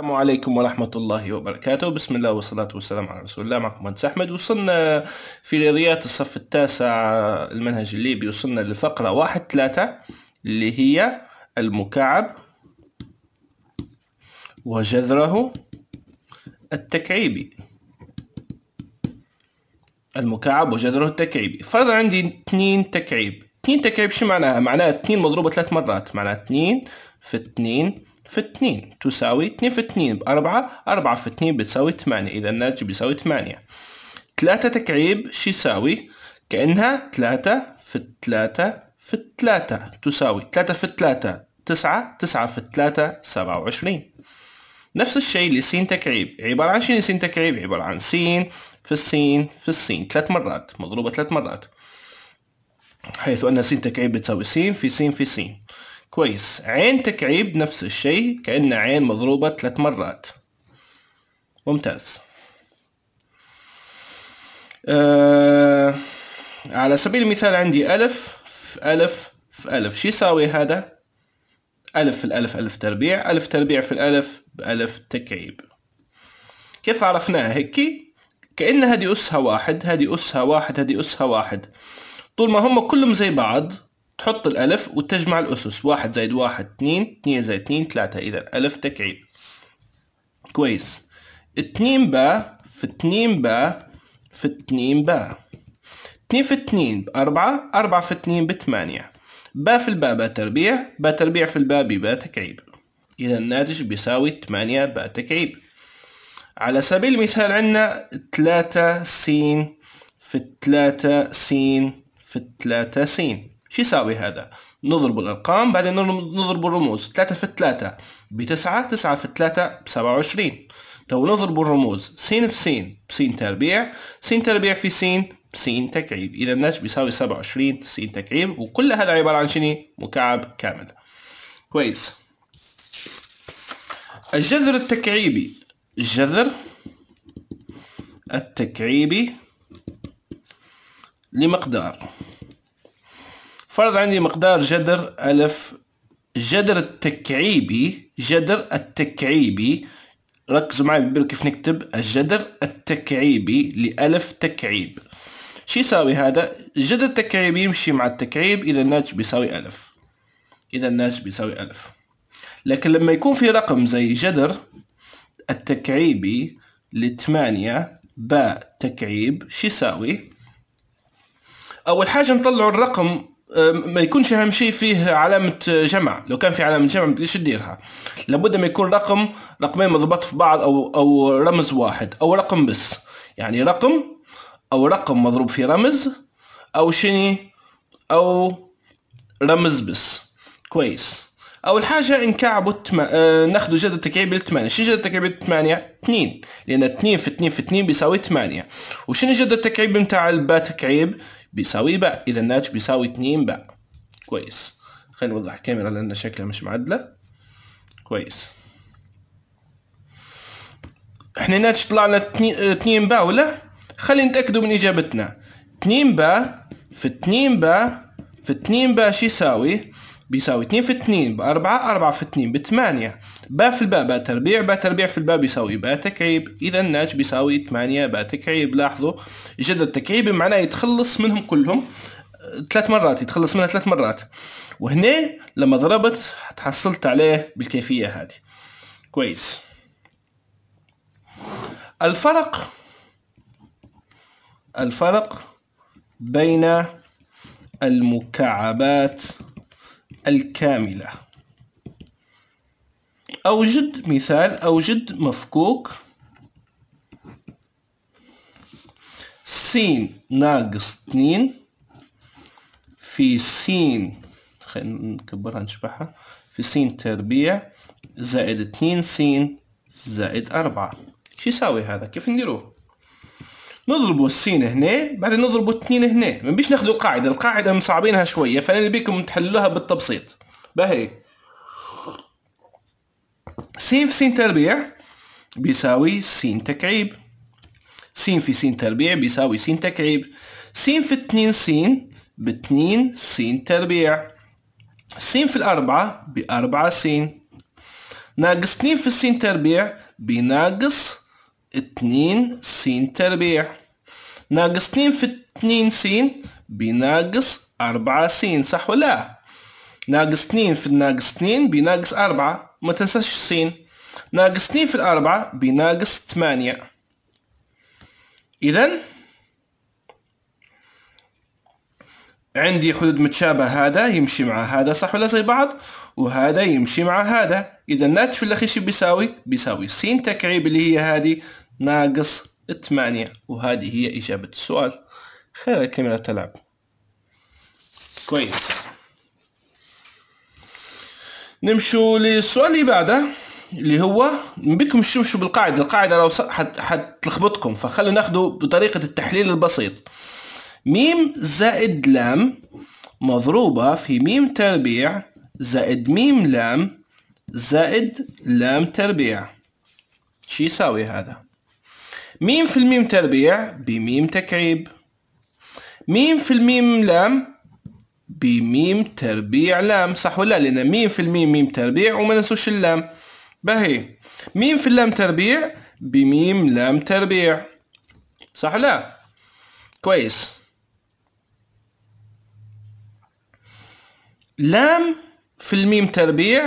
السلام عليكم ورحمة الله وبركاته بسم الله والصلاة والسلام على رسول الله معكم مهندس أحمد وصلنا في رياضيات الصف التاسع المنهج الليبي وصلنا للفقرة واحد ثلاثة اللي هي المكعب وجذره التكعيبي المكعب وجذره التكعيبي فرض عندي اثنين تكعيب اثنين تكعيب شو معناها معناها اثنين مضروبة ثلاث مرات معناها اثنين في اثنين في 2 تساوي 2 في 2 ب 4 4 في 2 بتساوي 8 إذا الناتج بيساوي 8 3 تكعيب شو يساوي كأنها 3 في 3 في 3 تساوي 3 في 3 9 9 في 3 27 نفس الشيء لسين تكعيب عبارة عن شنو لسين تكعيب عبارة عن سين في السين في السين ثلاث مرات مضروبة ثلاث مرات حيث أن سين تكعيب بتساوي سين في سين في سين كويس عين تكعيب نفس الشيء كأن عين مضروبة ثلاث مرات ممتاز آه على سبيل المثال عندي ألف في ألف في ألف شو يساوي هذا؟ ألف في الألف ألف تربيع ألف تربيع في الألف بألف تكعيب كيف عرفناها هيك؟ كأن هذه أسها واحد هذه أسها واحد هذه أسها واحد طول ما هم كلهم زي بعض تحط الألف وتجمع الأسس واحد زائد واحد اثنين اثنين زائد اثنين ثلاثة إذا ألف تكعيب كويس اثنين باء في اثنين باء في اثنين باء اثنين في اثنين بأربعة أربعة في اثنين بثمانية باء في الباء باء تربيع باء تربيع في الباء ببا تكعيب إذا الناتج بيساوي ثمانية باء تكعيب على سبيل المثال عندنا ثلاثة سين في ثلاثة سين في ثلاثة سين شو يساوي هذا نضرب الأرقام بعدين نضرب الرموز 3 في 3 ب 9 9 في 3 ب 27 تو نضرب الرموز س في س بس تربيع س تربيع في س س تكعيب إذا الناتج بيساوي 27 س تكعيب وكل هذا عبارة عن شنو؟ مكعب كامل كويس الجذر التكعيبي الجذر التكعيبي لمقدار فرض عندي مقدار جذر ألف جدر التكعيبي جذر التكعيبي ركزوا معي بالبير كيف نكتب الجذر التكعيبي لألف تكعيب شو يساوي هذا؟ الجذر التكعيبي يمشي مع التكعيب إذا الناتج بيساوي ألف إذا الناتج بيساوي ألف لكن لما يكون في رقم زي جذر التكعيبي لثمانية باء تكعيب شو يساوي؟ أول حاجة نطلعوا الرقم ما يكونش اهم شيء فيه علامه جمع لو كان في علامه جمع ليش تديرها لابد ما يكون رقم رقمين مضبط في بعض او او رمز واحد او رقم بس يعني رقم او رقم مضروب في رمز او شني او رمز بس كويس اول حاجه كعب التم... آه ناخذ جدول التكعيب الثمانية شنو جدول التكعيب الثمانية 2 لان 2 في 2 في 2 بيساوي 8 وشنو جدول التكعيب نتاع البا تكعيب بيساوي باء اذا الناتج بيساوي اتنين باء كويس خلينا نوضح الكاميرا لان شكلها مش معدله كويس احنا الناتج طلع لنا اتنين باء ولا خلينا نتاكدوا من اجابتنا اتنين باء في اتنين باء في اتنين باء شو يساوي بيساوي 2 في 2 ب 4 4 في 2 ب 8 ب في الباء ب تربيع ب تربيع في الباء بيساوي ب تكعيب إذا الناتج بيساوي 8 ب تكعيب لاحظوا جذر التكعيب معناه يتخلص منهم كلهم آه، ثلاث مرات يتخلص منها ثلاث مرات وهنا لما ضربت تحصلت عليه بالكيفية هذه كويس الفرق الفرق بين المكعبات الكاملة أوجد مثال أوجد مفكوك سين ناقص اثنين في سين خلينا نكبرها نشبحها في سين تربيع زائد اثنين سين زائد أربعة شو يساوي هذا كيف نديروه نضربوا السين هنا بعدين نضربوا التنين هنا ما بيش ناخذوا القاعده القاعده مصعبينها شويه فانا بيكم تحللوها بالتبسيط باهي سين في سين تربيع بيساوي سين تكعيب سين في سين تربيع بيساوي سين تكعيب سين في اتنين سين باتنين سين تربيع سين في الأربعة بأربعة سين ناقص اتنين في السين تربيع بناقص اتنين سين تربيع ناقص اثنين في اثنين سين بناقص أربعة سين صح ولا لا؟ ناقص اثنين في ناقص اثنين بناقص أربعة ما تنساش السين ناقص اثنين في الأربعة بناقص ثمانية إذا عندي حدود متشابهة هذا يمشي مع هذا صح ولا زي بعض وهذا يمشي مع هذا إذا الناتج في الأخير شو بيساوي؟ بيساوي س تكعيب اللي هي هذه ناقص الثمانية وهذه هي إجابة السؤال خلال الكاميرا تلعب كويس نمشوا للسؤال اللي بعده اللي هو بكم تمشوا بالقاعدة القاعدة لو حتلخبطكم فخلوا ناخده بطريقة التحليل البسيط ميم زائد لام مضروبة في ميم تربيع زائد ميم لام زائد لام تربيع شي يساوي هذا ميم في الميم تربيع بميم تكعيب ميم في الميم لام بميم تربيع لام صح ولا لان ميم في الميم ميم تربيع وما ننسوش اللام باهي ميم في اللام تربيع بميم لام تربيع صح لا كويس لام في الميم تربيع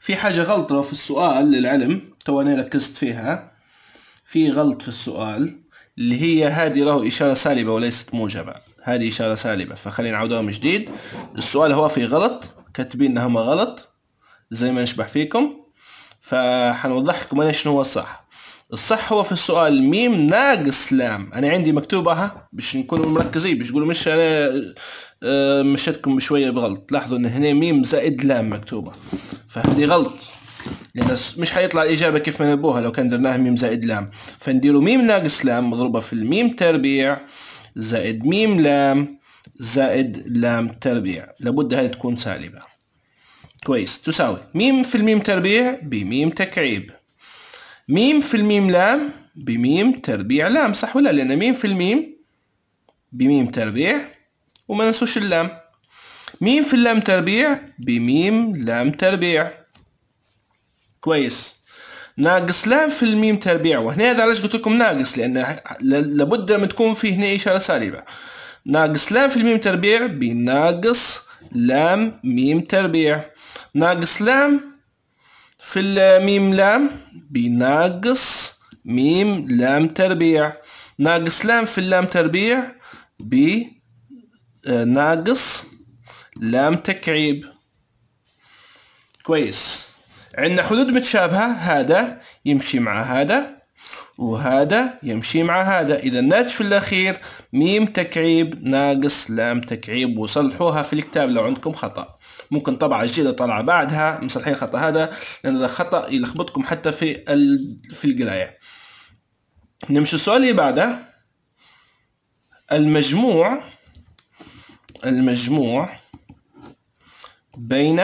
في حاجة غلطة في السؤال للعلم تو ركزت فيها في غلط في السؤال اللي هي هذه راهو إشارة سالبة وليست موجبة هذه إشارة سالبة فخلينا نعاودوها من جديد السؤال هو في غلط كاتبين هما غلط زي ما نشبح فيكم فحنوضح لكم أنا شنو هو الصح الصح هو في السؤال ميم ناقص لام انا عندي مكتوبه ها باش نكونوا مركزين باش تقولوا مش انا آه، مشيتكم بشويه بغلط لاحظوا ان هنا ميم زائد لام مكتوبه فهذه غلط لان مش حيطلع الاجابه كيف ما نبوها لو كان درناها ميم زائد لام فنديروا ميم ناقص لام مضروبه في الميم تربيع زائد ميم لام زائد لام تربيع لابد هذه تكون سالبه كويس تساوي ميم في الميم تربيع بميم تكعيب ميم في الميم لام بميم تربيع لام صح ولا لان ميم في الميم بميم تربيع وما ننسوش اللام ميم في اللام تربيع بميم لام تربيع كويس ناقص لام في الميم تربيع وهنا هذا علاش قلت لكم ناقص لان لابد من تكون فيه هنا اشاره سالبه ناقص لام في الميم تربيع بناقص لام ميم تربيع ناقص لام في الميم لام بناقص ميم لام تربيع ناقص لام في اللام تربيع ب آه، ناقص لام تكعيب كويس عندنا حدود متشابهة هذا يمشي مع هذا وهذا يمشي مع هذا إذا الناتج في الأخير ميم تكعيب ناقص لام تكعيب وصلحوها في الكتاب لو عندكم خطأ ممكن طبعة جديدة طالعة بعدها مصلحين الخطأ هذا لأن هذا خطأ يلخبطكم حتى في ال... في القراية نمشي السؤال اللي بعده المجموع المجموع بين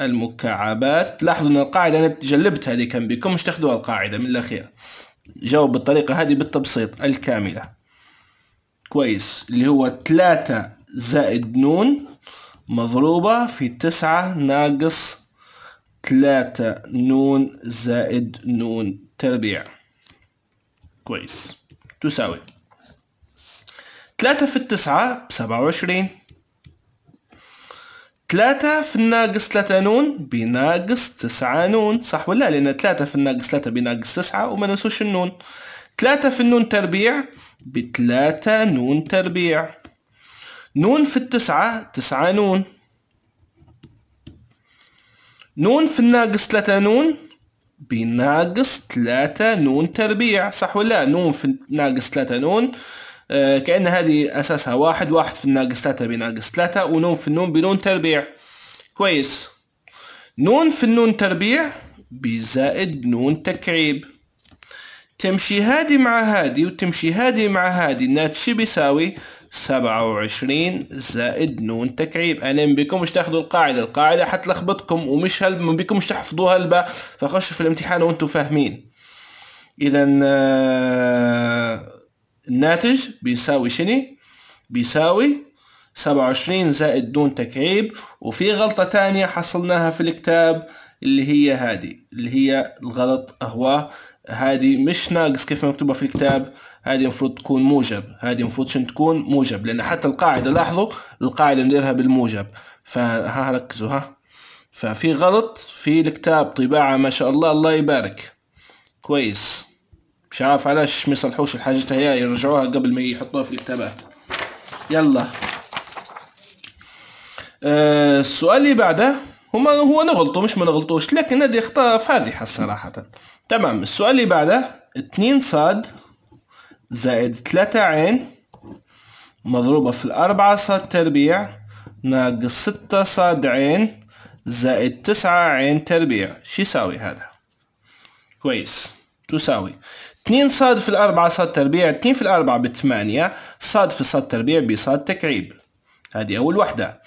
المكعبات لاحظوا ان القاعدة انا جلبت هذه كم بكم مش تاخدوها القاعدة من الاخير جاوب بالطريقة هذه بالتبسيط الكاملة كويس اللي هو 3 زائد ن مضروبة في تسعة ناقص 3 ن زائد ن تربيع كويس تساوي 3 في التسعة بسبعة وعشرين ثلاثة في الناقص ثلاثة نون بناقص تسعة نون صح ولا لأن ثلاثة في الناقص ثلاثة بناقص تسعة وما ننسوش النون ثلاثة في النون تربيع بثلاثة نون تربيع نون في التسعة تسعة نون نون في الناقص ثلاثة نون بناقص ثلاثة نون تربيع صح ولا نون في الناقص ثلاثة نون آه، كأن هذه أساسها واحد واحد في الناقص ثلاثة بناقص ثلاثة ونون في النون بنون تربيع كويس نون في النون تربيع بزائد نون تكعيب تمشي هذه مع هذه وتمشي هذه مع هذه الناتج شي بيساوي سبعة وعشرين زائد نون تكعيب أنا من بكم مش تاخدوا القاعدة القاعدة حتلخبطكم ومش هل من بكم مش تحفظوها هلبة فخشوا في الامتحان وانتوا فاهمين إذا آه، الناتج بيساوي شني بيساوي سبعة وعشرين زائد دون تكعيب وفي غلطة تانية حصلناها في الكتاب اللي هي هادي اللي هي الغلط هو هادي مش ناقص كيف مكتوبة في الكتاب هادي المفروض تكون موجب هادي المفروض شن تكون موجب لأن حتى القاعدة لاحظوا القاعدة نديرها بالموجب فها ركزوا ها ففي غلط في الكتاب طباعة ما شاء الله الله يبارك كويس مش عارف علاش ما يصلحوش الحاجات هي يرجعوها قبل ما يحطوها في الكتابات يلا أه السؤال اللي بعده هما هو نغلطوا مش ما نغلطوش لكن هذه خطأ فادحة صراحة تمام السؤال اللي بعده اتنين صاد زائد تلاتة عين مضروبة في الأربعة صاد تربيع ناقص ستة صاد عين زائد تسعة عين تربيع شو يساوي هذا كويس تساوي 2 صاد في الأربعة صاد تربيع 2 في الأربعة بثمانية صاد في صاد تربيع بصاد تكعيب هذه أول وحدة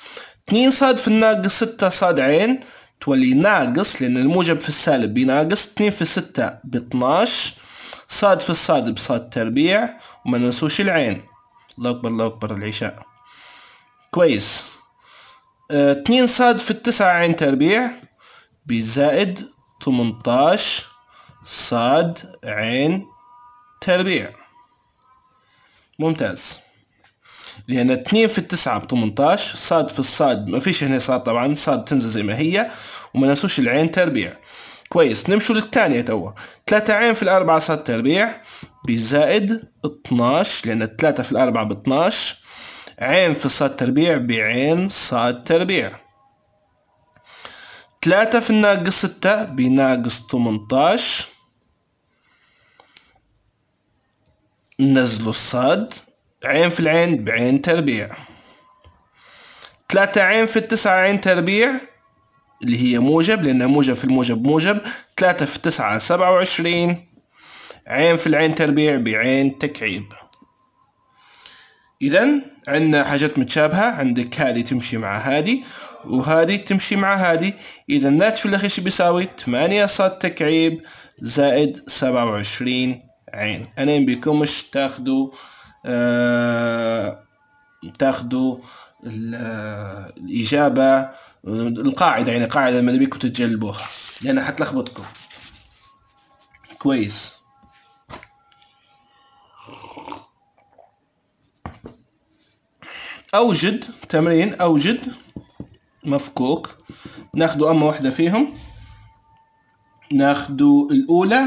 2 صاد في الناقص 6 صاد عين تولي ناقص لأن الموجب في السالب بناقص 2 في 6 ب 12 صاد في الصاد بصاد تربيع وما ننسوش العين الله أكبر الله أكبر العشاء كويس 2 صاد في 9 عين تربيع بزائد 18 صاد عين تربيع ممتاز لأن اتنين في التسعة بتمنتاش صاد في الصاد ما فيش هنا صاد طبعا صاد تنزل زي ما هي وما ننسوش العين تربيع كويس نمشوا للتانية توا تلاتة عين في الأربعة صاد تربيع بزائد اتناش لأن ثلاثة في الأربعة باتناش عين في الصاد تربيع بعين صاد تربيع تلاتة في الناقص ستة بناقص تمنتاش نزلوا الصاد عين في العين بعين تربيع ثلاثة عين في التسعة عين تربيع اللي هي موجب لأنها موجب في الموجب موجب ثلاثة في التسعة سبعة وعشرين عين في العين تربيع بعين تكعيب إذا عندنا حاجات متشابهة عندك هذه تمشي مع هذه وهذه تمشي مع هذه إذا ناتشو الأخير شو بيساوي ثمانية صاد تكعيب زائد سبعة وعشرين عين انا بكمش تاخدوا آه تاخدوا آه، الاجابه القاعده يعني قاعده ما بيكم تتجلبوها لان حتلخبطكم كويس اوجد تمرين اوجد مفكوك ناخدو اما واحده فيهم ناخدو الاولى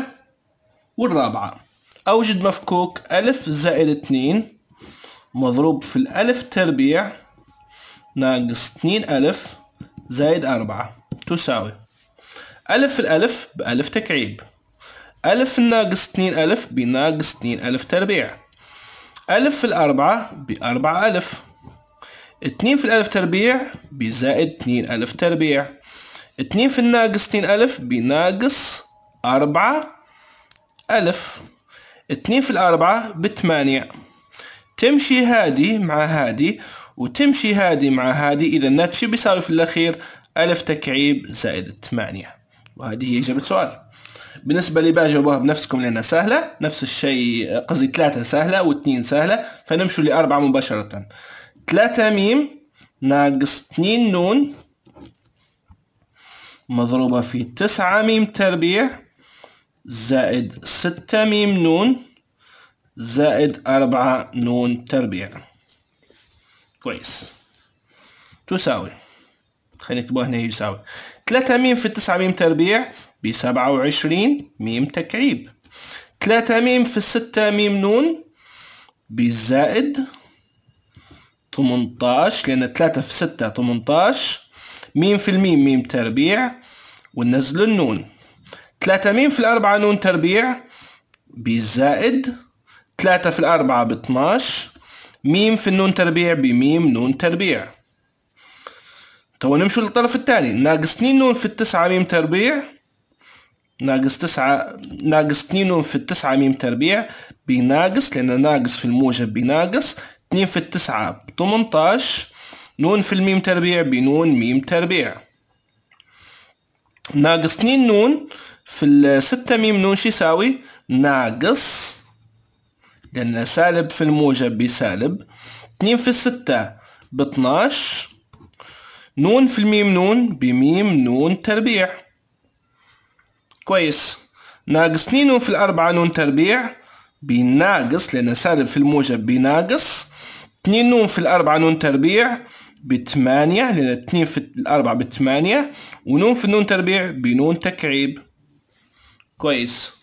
والرابعه أوجد مفكوك ألف زائد اتنين مضروب في الألف تربيع ناقص اتنين ألف زائد أربعة تساوي ألف في الألف بألف تكعيب ألف ناقص اتنين ألف بناقص اتنين ألف تربيع ألف في الأربعة بأربعة ألف اتنين في الألف تربيع بزائد اتنين ألف تربيع اتنين في الناقص اتنين ألف بناقص أربعة ألف اتنين في الأربعة بثمانية تمشي هادي مع هادي وتمشي هادي مع هادي إذا الناتج شو بيساوي في الأخير ألف تكعيب زائد ثمانية وهذه هي إجابة سؤال بالنسبة لي جاوبوها بنفسكم لأنها سهلة نفس الشيء قصدي ثلاثة سهلة واثنين سهلة فنمشوا لأربعة مباشرة ثلاثة ميم ناقص اثنين نون مضروبة في تسعة ميم تربيع زائد ستة ميم نون زائد أربعة نون تربيع كويس تساوي خلينا نكتبوها هنا يساوي ثلاثة ميم في التسعة ميم تربيع بسبعة وعشرين ميم تكعيب ثلاثة ميم في الستة ميم نون بزائد تمنتاش لأن ثلاثة في ستة تمنتاش ميم في الميم ميم تربيع وننزل النون 3 مين في الأربعة نون تربيع بزائد 3 في الأربعة ب 12 ميم في النون تربيع بميم نون تربيع تو نمشي للطرف التالي ناقص 2 نون في التسعة ميم تربيع ناقص 9 ناقص 2 نون في التسعة ميم تربيع بناقص لأن ناقص في الموجب بناقص 2 في التسعة ب 18 نون في الميم تربيع بنون ميم تربيع ناقص 2 نون في الستة ميم نون شي يساوي ناقص لأن سالب في الموجب بسالب اتنين في الستة باثناش نون في الميم نون بميم نون تربيع كويس ناقص اتنين نون في الأربعة نون تربيع بناقص لأن سالب في الموجب بناقص اتنين نون في الأربعة نون تربيع بثمانية لأن اتنين في الأربعة بثمانية ونون في النون تربيع بنون تكعيب كويس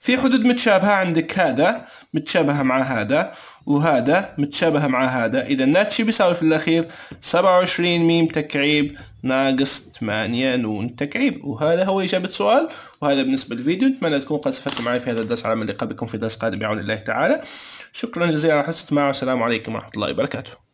في حدود متشابهة عندك هذا متشابهة مع هذا وهذا متشابهة مع هذا إذا ناتشي بيساوي في الأخير سبعة وعشرين ميم تكعيب ناقص ثمانية نون تكعيب وهذا هو إجابة سؤال وهذا بالنسبة للفيديو نتمنى تكون قد استفدتم معي في هذا الدرس على من بكم في درس قادم بعون الله تعالى شكرا جزيلا على حسن الاستماع والسلام عليكم ورحمة الله وبركاته